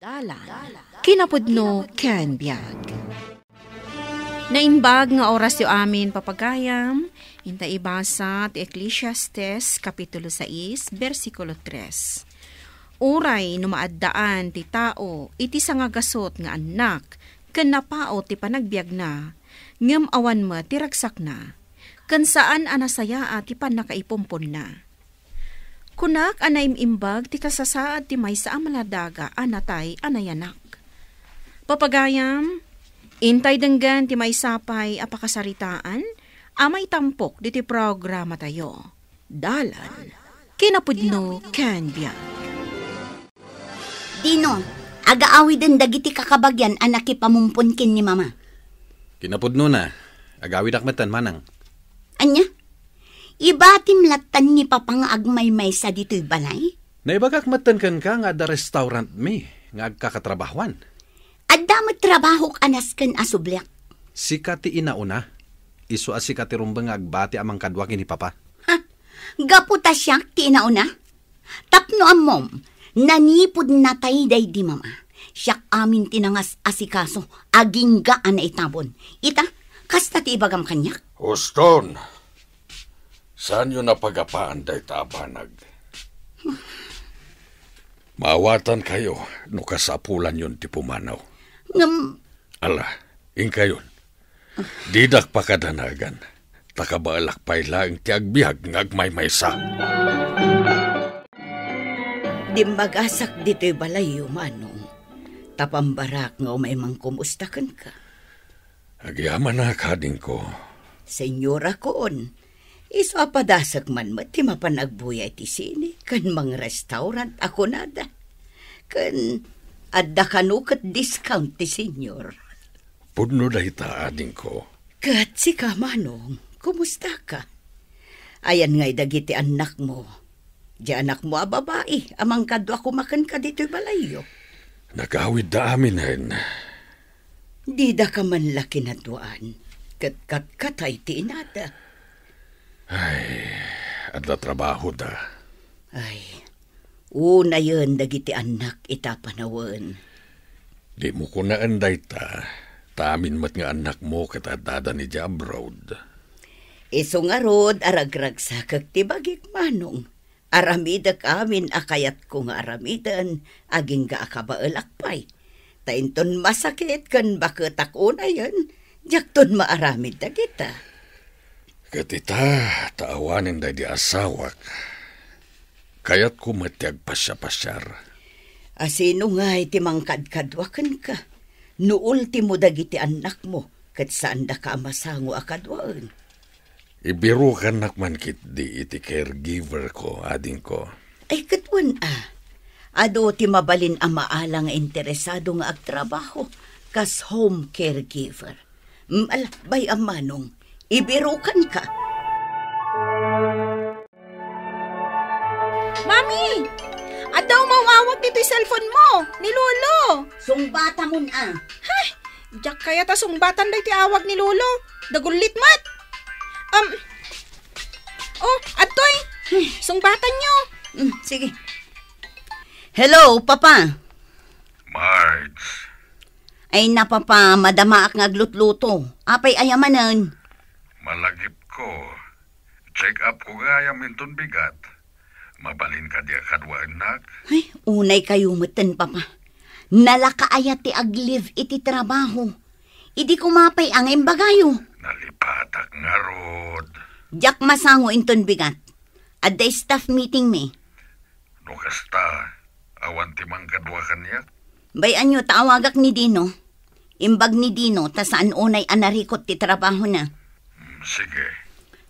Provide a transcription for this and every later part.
Dalan, kinapudno ken biag. Naimbag nga oras yo amin papagayam, inta ibasa ti Ecclesiastes kapitulo 6 bersikulo 3. Uray numaaddaan ti tao iti sangagasot nga anak ken napao ti panagbiag na ngem awan mo ti ragsak na ken saan anasaya ti pan nakaipumpon na Kunak anay imbag ti kasasaad ti may sa amaladaga anatay anayanak. Papagayam, intay denggan ti may sapay apakasaritaan, amay tampok diti programa tayo. Dalan, kinapudno kanbya. Dino, agaawi ang dagiti kakabagyan anak ipamumpunkin ni mama. Kinapudno na, agawid akmatan manang. Anya? Ibatim latan ni papang agmay may sa dito'y balay? Naibagak matankan ka nga da restaurant mi, nga agkakatrabahuan. Adda matrabaho anas kan asublik. Sikati inauna, iso asikati rumbang agbati amang kadwagin ni papa. Ha, gaputa siyak ti inauna. Tapno amom, nanipod na tayo day di mama. Siyak amin tinangas asikaso, aginggaan na itabon. Ita, kasta ti ibagam kanyak. Huston, Saan yun pagapaan, day tabanag? Maawatan kayo no kasapulan yun ti pumanaw. Ngam... Ala, inka yun. Didak pa kadanagan. Takabaalak pa'y laing ti agbihag ngagmay-maysa. Di magasak dito'y balayo manong. Tapambarak nga may mang kumustakan ka. Agyaman na kading ko. Senyora koon, Iso apadasak man mo, ti mapanagbuyay ti sini, kan mang restaurant ako nada. Kan adda kanukat discount ti senyor. Pudno dahita ading ko. Kat si ka, kumusta ka? Ayan nga'y dagiti anak mo. Di anak mo a babae, amang kadwa kumakan ka dito'y balayo. Nakawid da amin, hen. Di da ka man laki na tuan. Kat kat katay ti inada. Ay, adla trabaho da. Ay, una yun dagiti anak itapanawan. Di mo ko naanday ta, tamin mat nga anak mo katadada ni Jabrod. Iso nga rod, aragrag sa kaktibagik manong. Aramida kamin akayat kong aramidan, aging ga akabaelakpay. Tainton masakit kan bakit ako na yan, jakton maaramid na kita. Katita, taawanin da di asawak. Kayat ko matiag pasya-pasyar. Asino nga iti mangkadkadwakan ka. Nuul ti mo dagiti anak mo, kat saan da ka amasango akadwaan. Ibiro ka nakman kit di iti caregiver ko, ading ko. Ay katwan ah. Ado ti mabalin ang maalang interesado nga agtrabaho kas home caregiver. Malakbay mm, ang manong Ibirukan ka. Mami! Adaw mawawag dito yung cellphone mo, ni Lolo. Sungbata mo na. Ha? diyak kaya ta sungbatan dahi ti awag ni Lolo. Dagulit mat. Um, oh, atoy, sungbatan nyo. Mm, sige. Hello, Papa. Marge. Ay napapa, madama ak ngaglut-luto. Apay ayamanan. Malagip ko. Check up ko gaya minton bigat. Mabalin ka diya kadwa anak. Ay, unay kayo mutin, papa. Nalakaaya ti aglive iti trabaho. Idi kumapay ang imbagayo. Nalipatak nga rod. Jack masango inton bigat. At the staff meeting me. No kasta, awan ti mang kadwa kaniyak. Bayan nyo, tawagak ni Dino. Imbag ni Dino, ta saan unay anarikot ti trabaho na sige.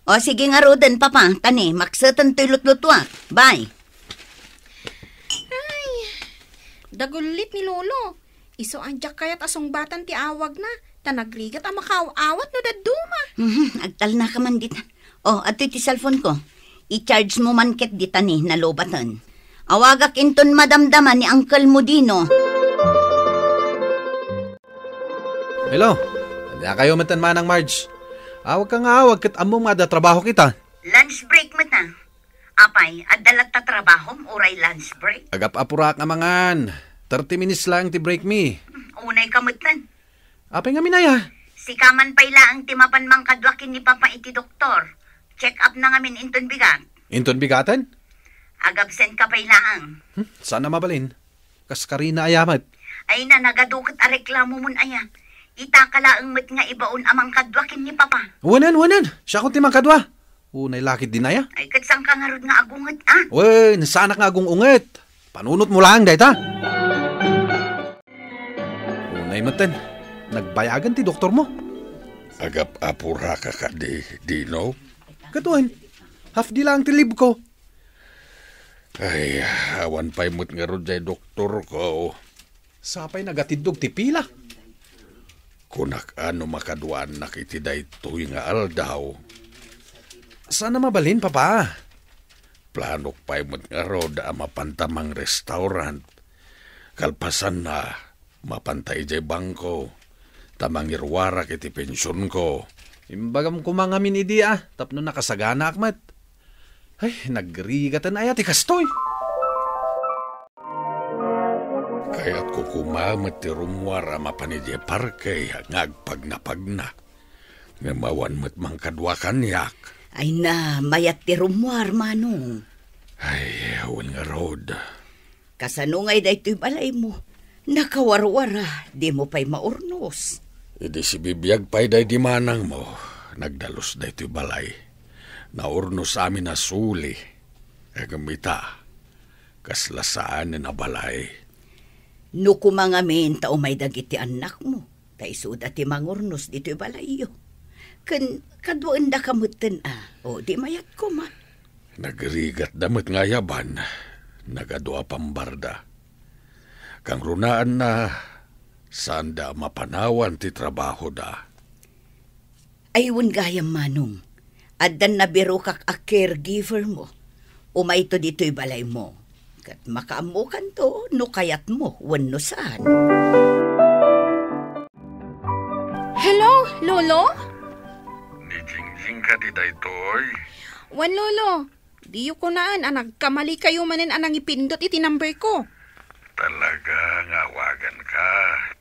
O sige nga Roden, papa. Tani, maksatan to'y lutlutwa. Bye. Ay, dagulit ni Lolo. Iso anjak kayat asong batan ti awag na. Tanagrigat ang makaawat no daduma. Mm-hmm. Agtal na ka man dit. O, ato'y ti cellphone ko. I-charge mo man ket di tani na lobatan. Awagak inton madamdaman ni Uncle Mudino. Hello, Handa kayo matanmanang Marge. Awag ka nga awag kat among trabaho kita. Lunch break mo na. Apay, adalat ta trabaho oray lunch break. Agap-apura ka mangan. 30 minutes lang ti break me. Hmm, unay kamutlan. Apay nga minaya. Si Kaman Payla ang timapan mang kadwakin ni Papa iti doktor. Check up na ngamin inton bigat. Inton bigatan? Agabsent ka Paylaang. Hmm, sana mabalin. Kaskarina ayamat. Ay na, nagaduket a reklamo mun aya. Ita kalaang met nga ibaon amang kadwa kin ni papa. Wanan, wanan. Siya ko timang kadwa. Unay lakit din naya. Ay, katsang ka nga nga agungat ah. Uy, nasanak nga agung unget. Panunot mo lang, dayta. Unay maten, nagbayagan ti doktor mo. Agap-apura ka ka di, Dino. Katuan, half di lang ti ko. Ay, awan pa'y mo't nga ron doktor ko. Sapay nagatidog ti pila kunak ano makaduan nakitiday daytoy nga aldaw. Sana mabalin, papa? Planok pa imot nga roda ang ah, mapantamang restaurant. Kalpasan na, mapantay jay bangko. Tamang irwara kiti pensyon ko. Imbagam kumangamin idi ah, tapno nakasagana akmat. Ay, nagrigatan ayat kastoy. Ay! kaya't kukumamit ti rumwara mapani di parke ngagpag na. Ngamawan mo't mang kadwakan yak. Ay na, mayat ti rumwar manong. Ay, awan nga road. Kasanungay da ito'y balay mo. Nakawarwara, di mo pa'y maurnos. Idi si bibiyag pa'y day di manang mo. Nagdalos da ito'y balay. Naurnos amin na suli. Agamita, kaslasaan na balay. Nukumang menta o may dagiti anak mo. Taisod at mangurnos dito ibalayo. Kan kadwaan da kamutin ah. O di mayat ko ma. Nagrigat damit nga yaban. Nagadwa pambarda. Kang runaan na sanda mapanawan ti trabaho da. Aywan gayam manong. Adan na biro kak a caregiver mo. Umay to dito'y balay mo Kat makaamukan to, no kayat mo, wano saan. Hello, Lolo? Ni Jingjing ka di daytoy. Wan Lolo, diyo ko naan, anag kamali kayo manin anang ipindot iti number ko. Talaga, ngawagan ka.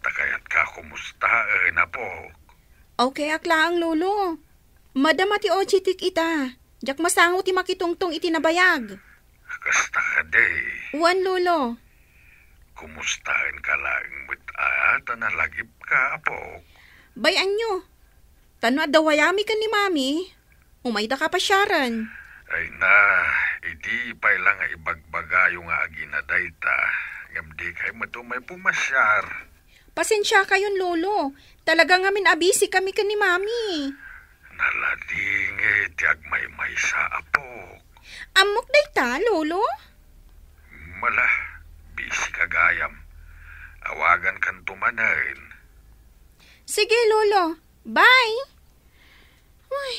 Takayat ka, kumusta, eh, napok. Okay, aklaang Lolo. Madam ati ojitik ita. Jak masangot ti makitungtong iti nabayag kasta ka day. Uwan, Lolo. Kumustahin ka lang mit ata na lagip ka, apo. Bayan nyo. Tanwa dawayami ka ni Mami. Umayda ka pa siyaran. Ay na, iti pa lang ay bagbaga yung aginaday ta. Gamdi kay matumay pumasyar. Pasensya kayo, Lolo. Talaga nga abisi kami ka ni Mami. Nalading eh, tiag may may sa apok. Amok day ta, Lolo? Mala, busy kagayam. Awagan kan tumanahin. Sige, Lolo. Bye! Uy,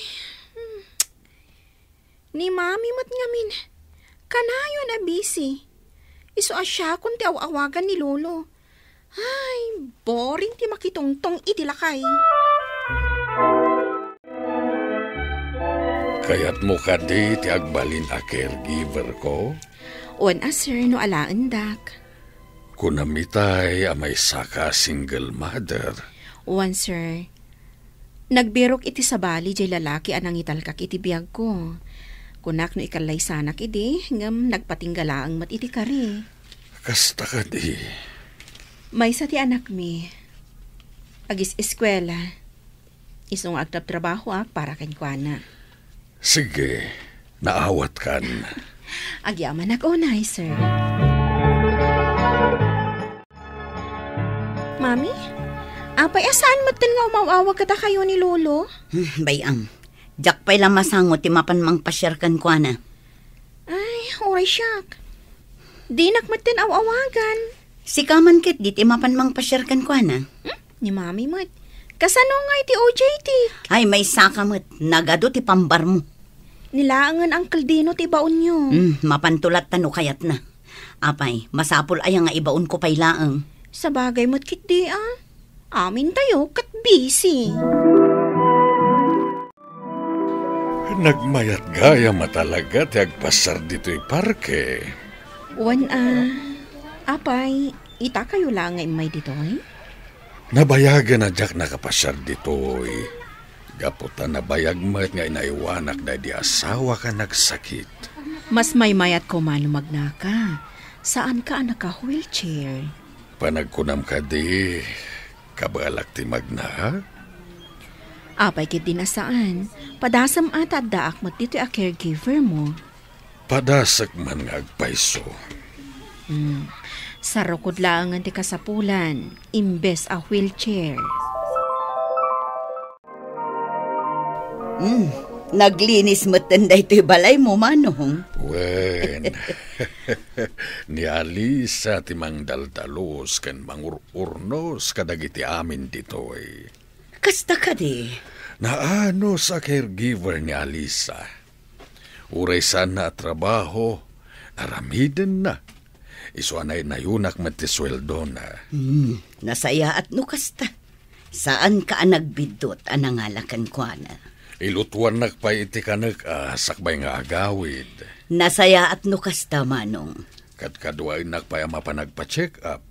hmm. ni mami mat ngamin. Kanayo na busy. Iso asya kung ti awagan ni Lolo. Ay, boring ti makitongtong itilakay. Ah! Kaya't mo ka di ti agbalin a caregiver ko? On a sir, no alaan dak. Kunamitay a may saka single mother. On sir, nagbirok iti sabali jay lalaki anang italkak iti biyag ko. Kunak no ikalay sanak idi, ngam nagpatinggala ang mat iti kari. Kasta ka di. May sa ti anak mi. Agis eskwela. Isong agtap trabaho ak ah, para kankwana. Sige, naawat kan. Agyaman nag-unay, sir. Mami, apay ah, asaan matan nga umawawa kata kayo ni Lolo? Hmm, bayang, jak pa'y lamasangot timapan mang pasyarkan ko na. Ay, oray siyak. Di nakmatan awawagan. Si kaman kit di timapan mang pasyarkan ko na. Hmm? Ni mami mat. Kasano nga iti OJT? Ay, may saka mat. Nagado ti pambar mo. Nilaangan ang kaldino ti ibaon nyo. Mm, mapantulat tano kayat na. Apay, masapol ay nga ibaon ko pay laang. Sa bagay mo't di ah. Amin tayo kat busy. Nagmayat gaya matalaga ti agpasar dito'y parke. Wan ah, apay, ita kayo lang ay may ditoy? Nabayagan na jak nakapasar ditoy. Gaputan na bayag mat nga inaiwanak na di asawa ka nagsakit. Mas may mayat ko manumag na ka. Saan ka naka wheelchair? Panagkunam ka di, kabalak ti magna? Apay kit din asaan. Padasam ata at daak mat dito a caregiver mo. Padasak man nga agpaiso. Mm. Sarukod lang ang ti kasapulan, imbes a wheelchair. Mm. naglinis matanda ito balay mo, manong. Wen, ni Alisa ti mang daldalos ken mangururnos kadagiti amin dito eh. Kasta ka di? Naano sa caregiver ni Alisa. Uray sana trabaho, aramiden na anay na yunak matisweldo na. Hmm, nasaya at nukasta. Saan ka anagbidot anangalakan ko na? Ilutuan pa iti kanak ah, sakbay nga agawid. Nasaya at nukas tamanong. Kadkaduay nagpay mapanagpa-check up.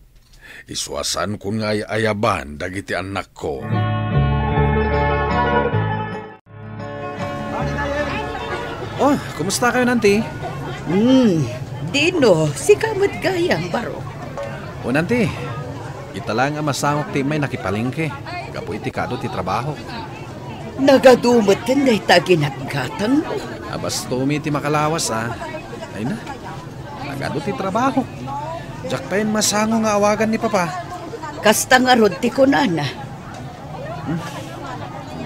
Iswasan ko nga ayaban dagiti anak ko. Oh, kumusta kayo, Nanti? Hmm, Dino, si Kamot Gayang Baro. O, Nanti, italang ang masangok ti may nakipalingke. Kapo itikado ti trabaho. Nagadumat din na itaginagatan mo. Abas tumi ti makalawas ah. Ay na, nagado ti trabaho. Diyak pa masango nga awagan ni Papa. Kastang arod ti kunana. Ah. Hmm.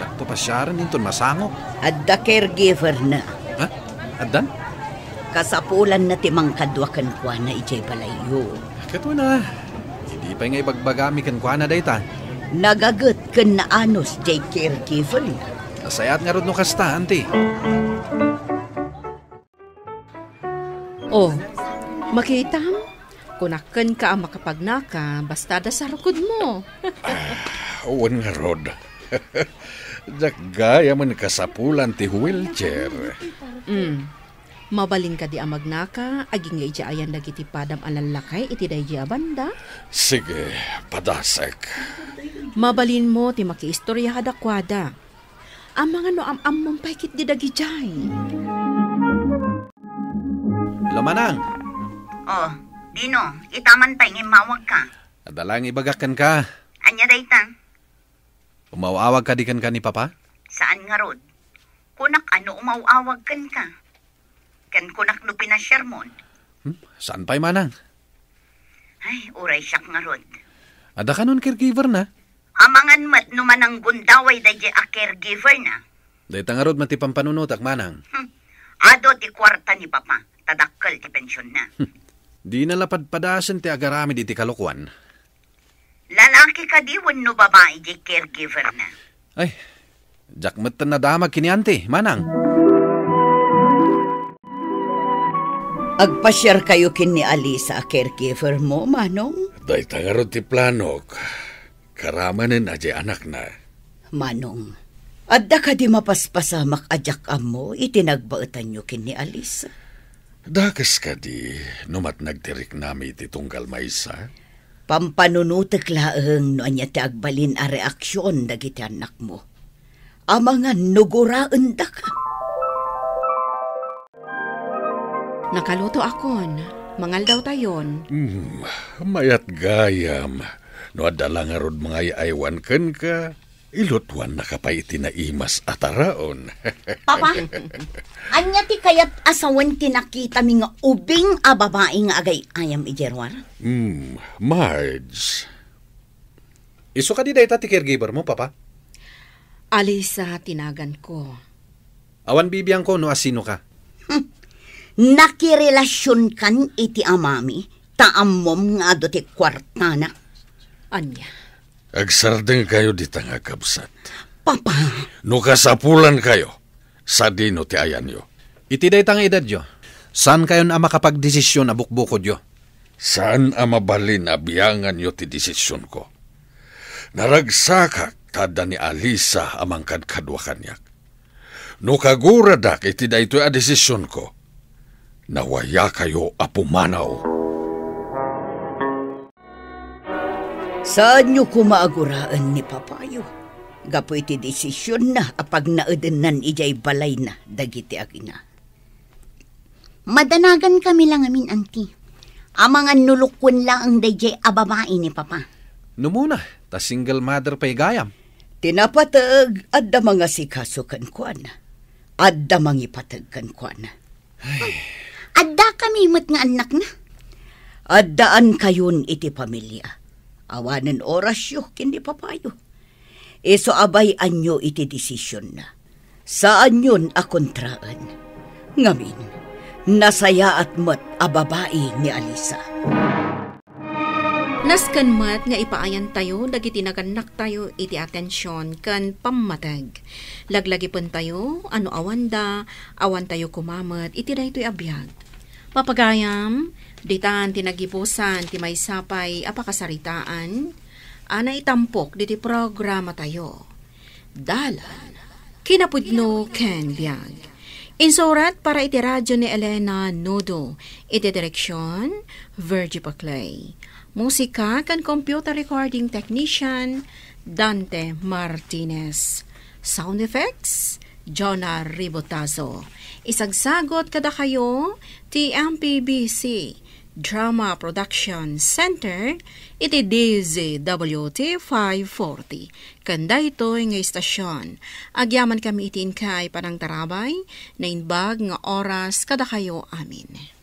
Dakto pa siyaran inton masango. Adda caregiver na. Ha? Addan? Kasapulan na ti mangkadwakan kwa na ijay balayo. Kato na. Hindi pa nga ibagbagami kan kwa na dayta. Nagagat ken na anos jay caregiver niya. Nasayat nga rin nung kasta, auntie. Oh, makita mo? Kunakan ka ang makapagnaka, basta da sa rukod mo. ah, uwan nga, Rod. Dagaya man kasapulan ti wheelchair. Mm. Mabaling ka di magnaka, aging nga ijaayan dagiti padam alalakay iti dayjia banda. Sige, padasek. Mabalin mo ti makiistorya adakwada. Amang ano am-am mong paikit di dagijay. Lamanang! Oh, Bino, itaman pa yung mawag ka. Adalang ibagakan ka. Anya dayta? Umawawag ka di kan ka ni Papa? Saan nga rod? Kunak ano umawawag kan ka? Kan kunak no pinasyermon. Hmm? Saan pa'y manang? Ay, uray siyak nga rod. Ada ka nun caregiver na? Amangan mat numan ang gundaway da di a caregiver na. Day tangarod man ti pampanunot akmanang. Hmm. Ado ti kwarta ni papa, tadakkal ti pensyon na. Hmm. Di nalapad padasan ti agarami di ti kalukuan. Lalaki ka di no babae di caregiver na. Ay, jak matan dama damag kiniante, manang. Agpasyar kayo kin Alisa a caregiver mo, manong? Day tangarod ti planok. Karamanan adya anak na. Manong, adda ka di mapaspasamak ajak amo, itinagbautan nyo kin ni Alice. Dakas ka di, numat nagtirik nami iti maysa. Pampanunutek laeng no anya ti agbalin a reaksyon dagiti anak mo. Amangan nuguraan da ka. Nakaluto akon. Mangal daw tayon. Mm, mayat gayam no adala nga rod mga iaywan ken ka ilutwan na kapay itinaimas ataraon. Papa, anya ti kayat asawan kinakita mi nga ubing a babae nga agay ayam ijerwar? Hmm, Marge. Iso ka di dayta ti caregiver mo, Papa? Ali tinagan ko. Awan bibiyang ko no asino ka? Hmm, nakirelasyon kan iti amami, taamom nga do ti kwartana Anya. Agsardeng kayo di tanga agabsat. Papa. Nukasapulan kayo. Sa dino ti ayan yo. Iti day tang edad yo. Saan kayo na makapagdesisyon a bukbukod yo? Saan a mabalin a biyangan yo ti desisyon ko? Naragsakak tada ni Alisa amang kadkadwa kanyak. Nukagura dak iti day a desisyon ko. Nawaya kayo apumanaw. Nawaya kayo apumanaw. Saan nyo kumaaguraan ni Papayo? Gapoy ti desisyon na apag naedenan ijay balay na dagiti akina. Madanagan kami lang amin, anti. Amang nulukon lang ang dayjay ababae ni Papa. No muna, ta single mother pa'y gayam. Tinapatag at da mga sikasukan kuan. At da mangipatagkan kuan. Ay. Adda kami mat nga anak na. Addaan kayon iti pamilya Awanan oras yo, kindi papayo. Eso e abay anyo iti desisyon na. Saan yun akontraan? Ngamin, nasaya at mat a ni Alisa. Naskan mat nga ipaayan tayo, dagiti naganak tayo iti atensyon kan pammatag. Laglagi pun tayo, ano awanda, awan tayo kumamat, iti daytoy abiyag Papagayam, ditan tinagipusan, ti maysapay apakasaritaan, ana itampok diti programa tayo. Dalan, kinapudno ken biyag. Insurat para iti radyo ni Elena Nudo, iti direksyon, Virgie Paclay. Musika kan computer recording technician, Dante Martinez. Sound effects, Jonah Ribotazo. Isagsagot kada kayo TMPBC Drama Production Center iti DZWT 540. Kanda ito nga istasyon. Agyaman kami itin kay panang tarabay na inbag nga oras kada kayo amin.